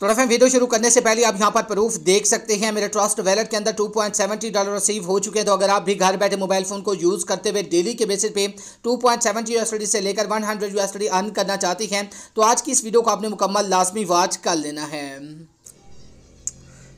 तो friend video शुरू करने से पहले आप यहाँ पर प्रूफ देख सकते हैं मेरे ट्रस्ट वैलेट के अंदर 2.70 डॉलर रिसीव हो चुके हैं तो अगर आप भी घर बैठे मोबाइल फोन को यूज़ करते हुए डेली के बेसिस पे 2.70 यूएसडी से लेकर 100 यूएसडी अर्न करना चाहती हैं तो आज की इस वीडियो को आपने मुकम्मल लाजमी वाच कर लेना है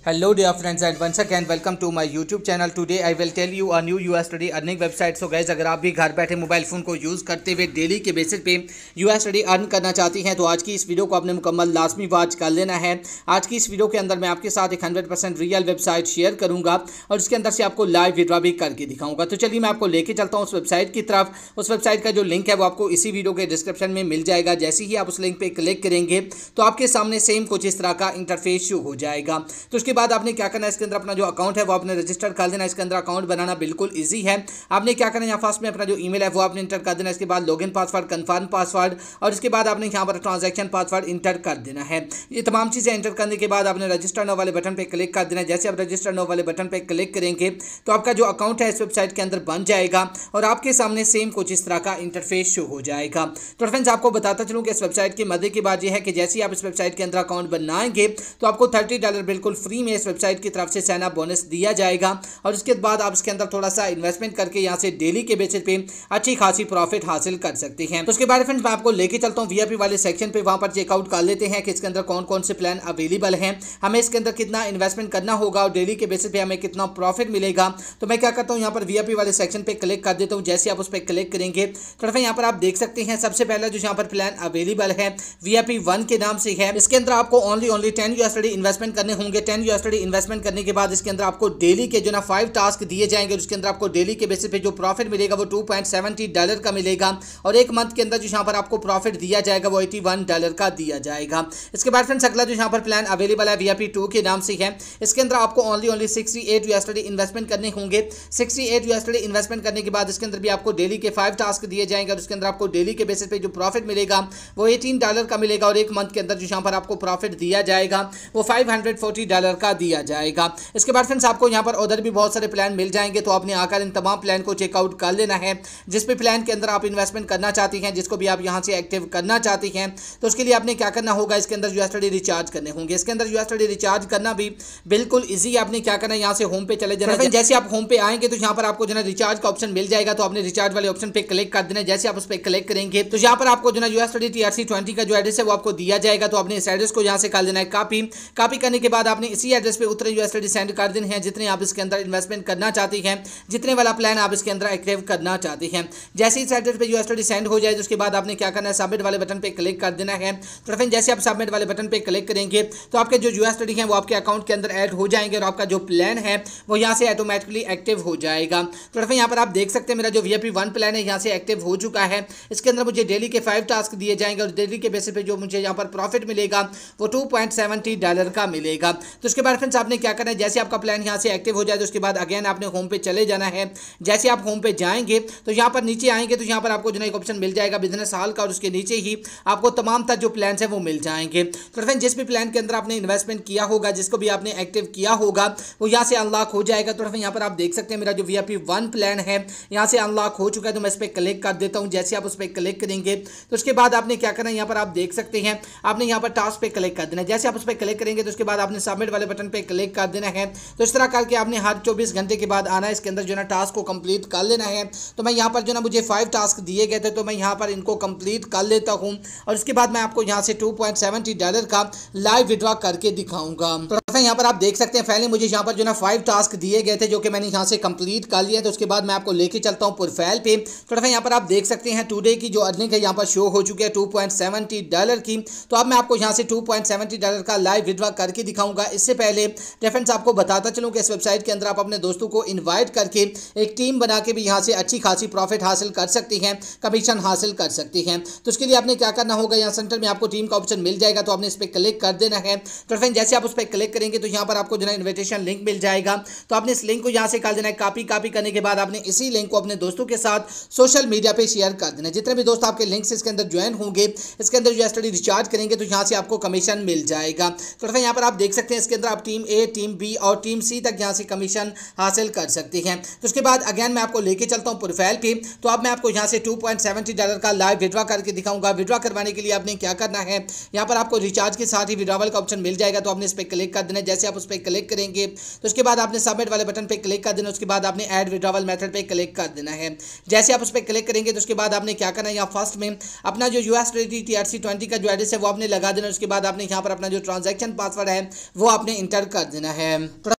dear friends and one such and welcome to my YouTube channel today I will tell you a new USDT earning website so guys अगर आप भी घर बैठे मोबाइल फ़ोन को यूज़ करते हुए डेली के बेसिस पे यू स्टडी अर्न करना चाहती हैं तो आज की इस वीडियो को आपने मुकम्मल लाजमी वाच कर लेना है आज की इस वीडियो के अंदर मैं आपके साथ एक hundred percent real website share करूँगा और उसके अंदर से आपको लाइव विड्रा भी करके दिखाऊंगा तो चलिए मैं आपको लेके चलता हूँ उस वेबसाइट की तरफ उस वेबसाइट का जो लिंक है वो आपको इसी वीडियो के डिस्क्रिप्शन में मिल जाएगा जैसे ही आप उस लिंक पर क्लिक करेंगे तो आपके सामने सेम कुछ इस तरह का इंटरफेस शो हो जाएगा तो उसके बाद आपने क्या करना है इसके अंदर अपना जो अकाउंट है वो आपने रजिस्टर कर देना इसके अंदर अकाउंट बनाना बिल्कुल ईजी है आपने क्या करना है यहाँ फास्ट में अपना जो ई है वो आपने इंटर कर देना इसके बाद लॉग पासवर्ड कन्फर्म पासवर्ड और इसके बाद आपने यहाँ पर ट्रांजेक्शन पासवर्ड इंटर कर देना है ये तमाम चीज़ें इंटर करने के बाद आपने रजिस्टर नो वाले बटन पर क्लिक कर देना है जैसे आप रजिस्टर नो वाले बटन पर क्लिक करेंगे तो आपका जो अकाउंट है इस वेबसाइट के अंदर बन जाएगा और आपके सामने सेम कुछ इस तरह का इंटरफेस शो हो जाएगा तो फ्रेंड्स आपको बताता चलूँ कि इस वेबसाइट की मदद की बात यह है कि जैसे ही आप इस वेबसाइट के अंदर अकाउंट बनाएंगे तो आपको थर्टी डॉलर बिल्कुल फ्री फ्री में इस वेबसाइट की तरफ से साइन अप बोनस दिया जाएगा और उसके बाद आप इसके अंदर थोड़ा सा इन्वेस्टमेंट करके यहाँ से डेली के बेसिस पे अच्छी खासी प्रॉफिट हासिल कर सकते हैं तो उसके बाद फ्रेंड्स मैं आपको लेके चलता हूँ वीआईपी वाले सेक्शन पे वहाँ पर चेकआउट कर लेते हैं कि इसके अंदर कौन कौन से प्लान अवेलेबल है हमें इसके अंदर कितना इन्वेस्टमेंट करना होगा और डेली के बेसिस पे हमें कितना प्रॉफिट मिलेगा तो मैं क्या करता हूँ यहाँ पर वीआईपी वाले सेक्शन पे क्लिक कर देता हूँ जैसे आप उस पर क्लिक करेंगे थोड़ा तो यहाँ पर आप देख सकते हैं सबसे पहला जो यहाँ पर प्लान अवेलेबल है वीआईपी वन के नाम से है इसके अंदर आपको only only ten USD investment करने होंगे टेन यू स्टडी इन्वेस्टमेंट करने के बाद इसके अंदर आपको डेली के जो ना फाइव टास्क दिए जाएंगे उसके अंदर आपको डेली के बेसिस पे जो प्रॉफिट मिलेगा वो टू पॉइंट सेवेंटी डॉलर का मिलेगा और एक मंथ के अंदर जो यहाँ पर आपको प्रॉफिट दिया जाएगा वो एटी वन डॉलर का दिया जाएगा इसके बाद फ्रेंड्स अगला जो यहाँ पर प्लान अवेलेबल है वी आई टू के नाम से है इसके अंदर आपको only only sixty eight USDT investment करने होंगे sixty eight USDT investment करने के बाद इसके अंदर भी आपको डेली के फाइव टास्क दिए जाएंगे और उसके अंदर आपको डेली के बेसिस पे जो प्रॉफिट मिलेगा वो एटीन डॉलर का मिलेगा और एक मंथ के अंदर जो यहाँ पर आपको प्रॉफिट दिया जाएगा वो 540 डॉलर का दिया जाएगा इसके बाद फ्रेंड्स आपको यहाँ पर उधर भी बहुत सारे प्लान मिल जाएंगे तो आपने आकर इन तमाम प्लान को चेकआउट कर लेना है जिस भी प्लान के अंदर आप इन्वेस्टमेंट करना चाहती हैं जिसको भी आप यहाँ से एक्टिव करना चाहती हैं तो उसके लिए आपने क्या करना होगा इसके अंदर यूएसडी रिचार्ज करने होंगे इसके अंदर यूएसडी रिचार्ज करना भी बिल्कुल ईजी है आपने क्या करना है यहाँ से होम पे चले जाना है तो जैसे आप होम पे आएंगे तो यहाँ पर आपको जो है रिचार्ज का ऑप्शन मिल जाएगा तो आपने रिचार्ज वाले ऑप्शन पर क्लिक कर देना जैसे आप उस पर क्लिक करेंगे तो यहाँ पर आपको जो है यूएसडी टी का जो एड्रेस है वो आपको दिया जाएगा तो आपने इस एड्रेस को यहाँ से कर देना है कापी कापी करने के बाद आपने इसी इसी एड्रेस पे उतने यूएसडी सेंड कर देने हैं जितने आप इसके अंदर इन्वेस्टमेंट करना चाहती हैं जितने वाला प्लान आप इसके अंदर एक्टिव करना चाहती हैं जैसे इस एड्रेस पर यूएसडी सेंड हो जाए तो उसके बाद आपने क्या करना है सबमिट वाले बटन पर क्लिक कर देना है तो फ्रेंड जैसे आप सबमिट वाले बटन पर क्लिक करेंगे तो आपके जो यूएसडी हैं वो आपके अकाउंट के अंदर एड हो जाएंगे और आपका जो प्लान है वो यहाँ से ऑटोमेटिकली एक्टिव हो जाएगा तो फ्रेंड यहाँ पर आप देख सकते हैं मेरा जो वी वन प्लान है यहाँ से एक्टिव हो चुका है इसके अंदर मुझे डेली के फाइव टास्क दिए जाएंगे और डेली के बेसिस पे जो मुझे यहाँ पर प्रॉफिट मिलेगा वो टू डॉलर का मिलेगा तो उसके बाद फ्रेंड्स आपने क्या करना है जैसे आपका प्लान यहाँ से एक्टिव हो जाए तो उसके बाद अगेन आपने होम पे चले जाना है जैसे आप होम पे जाएंगे तो यहाँ पर नीचे आएंगे तो यहाँ पर आपको जो है एक ऑप्शन मिल जाएगा बिजनेस हाल का और उसके नीचे ही आपको तमाम तरह जो प्लान है वो मिल जाएंगे तो फ्रेंड जिस भी प्लान के अंदर आपने इन्वेस्टमेंट किया होगा जिसको भी आपने एक्टिव किया होगा वो यहाँ से अनलॉक हो जाएगा तो फ्रेंड यहाँ पर आप देख सकते हैं मेरा जो वी वन प्लान है यहाँ से अनलॉक हो चुका है तो मैं इस पर क्लिक कर देता हूँ जैसे आप उस पर क्लिक करेंगे तो उसके बाद आपने क्या करना है यहाँ पर आप देख सकते हैं आपने यहाँ पर टास्क पे क्लिक कर देना जैसे आप उस पर क्लिक करेंगे तो उसके बाद आपने सबमिट वाले बटन पर क्लिक कर देना है तो इस तरह करके आपने हर चौबीस घंटे के बाद आना है इसके अंदर जो है ना टास्क को कंप्लीट कर लेना है तो मैं यहाँ पर जो ना मुझे फाइव टास्क दिए गए थे तो मैं यहाँ पर इनको कंप्लीट कर लेता हूँ और इसके बाद मैं आपको यहाँ से टू डॉलर का लाइव विड्रॉ करके दिखाऊंगा यहाँ पर आप देख सकते हैं पहले मुझे यहाँ पर जो ना फाइव टास्क दिए गए थे जो कि मैंने यहाँ से कंप्लीट कर लिया तो उसके बाद मैं आपको लेके चलता हूँ प्रोफाइल पे तो फिर यहाँ पर आप देख सकते हैं टुडे की जो अर्निंग है यहाँ पर शो हो चुकी है टू डॉलर की तो अब मैं आपको यहाँ से टू डॉलर का लाइव विद्रॉ करके दिखाऊंगा इससे पहले डिफेंस आपको बताता चलूँ कि इस वेबसाइट के अंदर आप अपने दोस्तों को इन्वाइट करके एक टीम बना के भी यहाँ से अच्छी खासी प्रॉफिट हासिल कर सकती हैं कमीशन हासिल कर सकती हैं तो उसके लिए आपने क्या करना होगा यहाँ सेंटर में आपको टीम का ऑप्शन मिल जाएगा तो आपने इस पर क्लिक कर देना है तो फ्रेंड जैसे आप उस पर क्लिक करेंगे तो यहाँ पर आपको जो है इन्विटेशन लिंक मिल जाएगा तो आपने इस लिंक को यहाँ से निकाल देना है कापी कापी करने के बाद आपने इसी लिंक को अपने दोस्तों के साथ सोशल मीडिया पर शेयर कर देना जितने भी दोस्त आपके लिंक इसके अंदर ज्वाइन होंगे इसके अंदर जो स्टडी रिचार्ज करेंगे तो यहाँ से आपको कमीशन मिल जाएगा तो थोड़ा सा यहाँ पर आप देख सकते हैं इसके अंदर आप टीम ए टीम बी और टीम सी तक यहाँ से कमीशन हासिल कर सकते हैं तो उसके बाद अगेन मैं आपको लेके चलता हूँ प्रोफाइल पर तो अब मैं आपको यहाँ से टू डॉलर का लाइव विड्रा करके दिखाऊंगा विड्रा करवाने के लिए आपने क्या करना है यहाँ पर आपको रिचार्ज के साथ ही विड्रावल का ऑप्शन मिल जाएगा तो आपने इस पर क्लिक कर देना जैसे आप उस पर क्लिक करेंगे तो उसके बाद आपने सबमिट वाले बटन पर क्लिक कर देना उसके बाद आपने एड विड्रावल मैथड पर क्लिक कर देना है जैसे आप उस पर क्लिक करेंगे तो उसके बाद आपने क्या करना है यहाँ फर्स्ट में अपना जो यू एस ट्वेंटी का जो एड्रेस है वो आपने लगा देना उसके बाद आपने यहाँ पर अपना जो ट्रांजेक्शन पासवर्ड है वो आपने इंटर कर देना है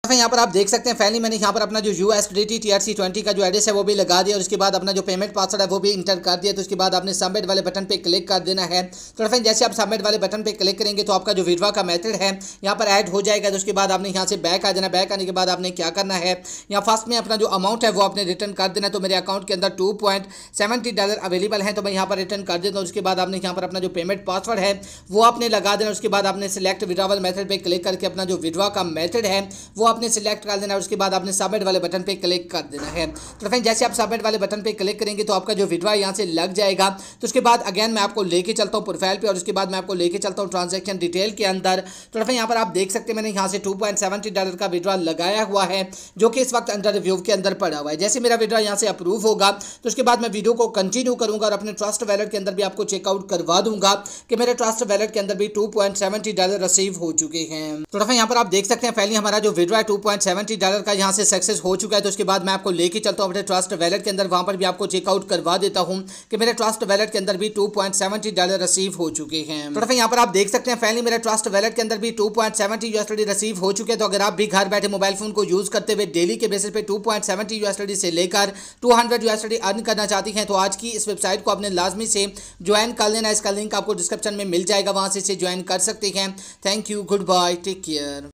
साथ यहाँ पर आप देख सकते हैं फैली मैंने यहाँ पर अपना जो U S D T R C twenty का जो एड्रेस है वो भी लगा दिया और उसके बाद अपना जो पेमेंट पासवर्ड है वो भी इंटर कर दिया तो उसके बाद आपने सबमिट वाले बटन पर क्लिक कर देना है तो फ्रेंड जैसे आप सबमिट वाले बटन पर क्लिक करेंगे तो आपका जो विधवा का मेथड है यहाँ पर ऐड हो जाएगा तो उसके बाद आपने यहाँ से बैक आ जाना बैक आने के बाद आपने क्या करना है यहाँ फर्स्ट में अपना जो अमाउंट है वो आपने रिटर्न कर देना तो मेरे अकाउंट के अंदर two point seventy dollar available है तो मैं यहाँ पर रिटर्न कर देता हूँ उसके बाद आपने यहाँ पर अपना जो पेमेंट पासवर्ड है वो आपने लगा देना उसके बाद आपने सिलेक्ट विड्रावल मैथड पर क्लिक करके अपना जो विधवा का मैथड है वो आप आपने सिलेक्ट कर देना है उसके बाद आपने सबमिट वाले बटन पर क्लिक कर देना है तो फ्रेंड जैसे आप सबमिट वाले बटन पर क्लिक करेंगे तो आपका जो विड्रा यहाँ से लग जाएगा तो उसके बाद अगेन मैं आपको लेके चलता हूँ प्रोफाइल पर और उसके बाद मैं आपको लेके चलता हूँ ट्रांजेक्शन डिटेल के अंदर तो फ्रेंड यहाँ पर आप देख सकते हैं मैंने यहाँ से टू डॉलर का विड्रा लगाया हुआ है जो कि इस वक्त अंडर रिव्यू के अंदर पड़ा हुआ है जैसे मेरा विड्रा यहाँ से अप्रूव होगा तो उसके बाद मैं वीडियो को कंटिन्यू करूँगा और अपने ट्रस्ट वैलेट के अंदर भी आपको चेकआउट करवा दूंगा कि मेरे ट्रस्ट वैलेट के अंदर भी टू डॉलर रिसीव हो चुके हैं तो फ्रेंड यहाँ पर आप देख सकते हैं पहले हमारा जो विड्रा 2.70 डॉलर का यहाँ से सक्सेस हो चुका है तो उसके बाद मैं आपको लेके चलता हूँ अपने ट्रस्ट वैलेट के अंदर वहाँ पर भी आपको चेकआउट करवा देता हूँ कि मेरे ट्रस्ट वैलेट के अंदर भी 2.70 डॉलर रिसीव हो चुके हैं तो यहाँ पर आप देख सकते हैं फैनली मेरे ट्रस्ट वैलेट के अंदर भी 2.70 यूएसडी रिसीव हो चुके हैं तो अगर आप भी घर बैठे मोबाइल फोन को यूज़ करते हुए डेली के बेसिस पे 2.70 यूएसडी से लेकर 200 यूएसडी अर्न करना चाहती हैं तो आज की इस वेबसाइट को आपने लाजमी से ज्वाइन कर लेना इसका लिंक आपको डिस्क्रिप्शन में मिल जाएगा वहाँ से इसे ज्वाइन कर सकते हैं thank you goodbye take care